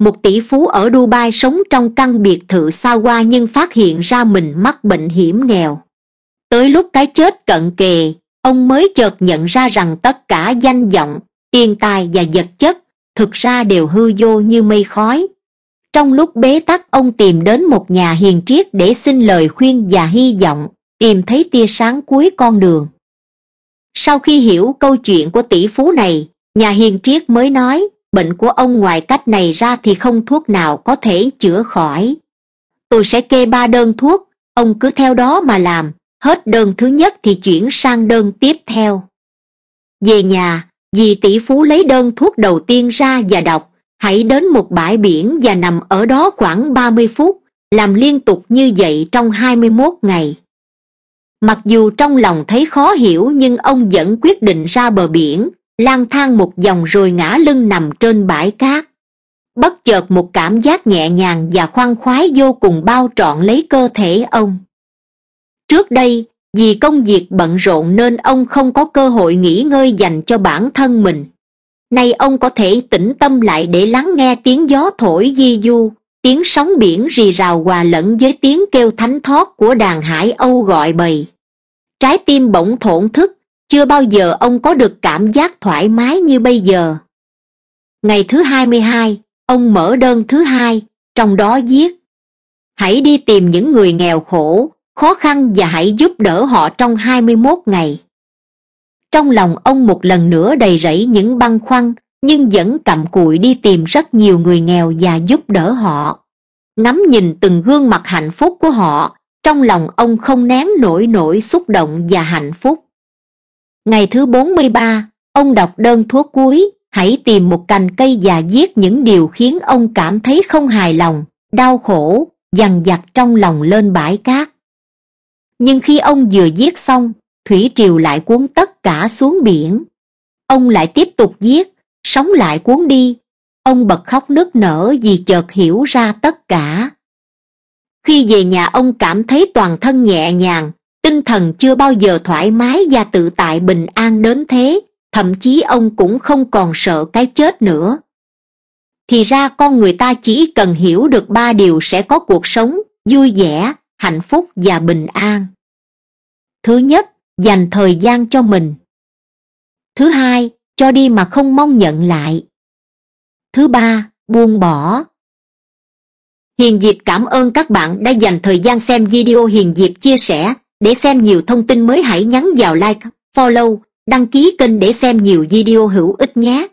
một tỷ phú ở dubai sống trong căn biệt thự xa hoa nhưng phát hiện ra mình mắc bệnh hiểm nghèo tới lúc cái chết cận kề ông mới chợt nhận ra rằng tất cả danh vọng tiền tài và vật chất thực ra đều hư vô như mây khói trong lúc bế tắc ông tìm đến một nhà hiền triết để xin lời khuyên và hy vọng tìm thấy tia sáng cuối con đường sau khi hiểu câu chuyện của tỷ phú này nhà hiền triết mới nói bệnh của ông ngoài cách này ra thì không thuốc nào có thể chữa khỏi tôi sẽ kê ba đơn thuốc ông cứ theo đó mà làm hết đơn thứ nhất thì chuyển sang đơn tiếp theo về nhà vì tỷ phú lấy đơn thuốc đầu tiên ra và đọc hãy đến một bãi biển và nằm ở đó khoảng ba mươi phút làm liên tục như vậy trong hai mươi mốt ngày mặc dù trong lòng thấy khó hiểu nhưng ông vẫn quyết định ra bờ biển lang thang một vòng rồi ngã lưng nằm trên bãi cát bất chợt một cảm giác nhẹ nhàng và khoan khoái vô cùng bao trọn lấy cơ thể ông trước đây vì công việc bận rộn nên ông không có cơ hội nghỉ ngơi dành cho bản thân mình nay ông có thể tĩnh tâm lại để lắng nghe tiếng gió thổi di du tiếng sóng biển rì rào hòa lẫn với tiếng kêu thánh thót của đàn hải âu gọi bầy trái tim bỗng thổn thức chưa bao giờ ông có được cảm giác thoải mái như bây giờ ngày thứ hai mươi hai ông mở đơn thứ hai trong đó viết hãy đi tìm những người nghèo khổ khó khăn và hãy giúp đỡ họ trong hai mươi mốt ngày trong lòng ông một lần nữa đầy rẫy những băn khoăn nhưng vẫn cặm cụi đi tìm rất nhiều người nghèo và giúp đỡ họ ngắm nhìn từng gương mặt hạnh phúc của họ trong lòng ông không nén nổi nỗi xúc động và hạnh phúc Ngày thứ bốn mươi ba, ông đọc đơn thuốc cuối, hãy tìm một cành cây và viết những điều khiến ông cảm thấy không hài lòng, đau khổ, dằn vặt trong lòng lên bãi cát. Nhưng khi ông vừa viết xong, thủy triều lại cuốn tất cả xuống biển. Ông lại tiếp tục viết, sóng lại cuốn đi. Ông bật khóc nức nở vì chợt hiểu ra tất cả. Khi về nhà ông cảm thấy toàn thân nhẹ nhàng, tinh thần chưa bao giờ thoải mái và tự tại bình an đến thế thậm chí ông cũng không còn sợ cái chết nữa thì ra con người ta chỉ cần hiểu được ba điều sẽ có cuộc sống vui vẻ hạnh phúc và bình an thứ nhất dành thời gian cho mình thứ hai cho đi mà không mong nhận lại thứ ba buông bỏ hiền diệp cảm ơn các bạn đã dành thời gian xem video hiền diệp chia sẻ để xem nhiều thông tin mới hãy nhắn vào like, follow, đăng ký kênh để xem nhiều video hữu ích nhé.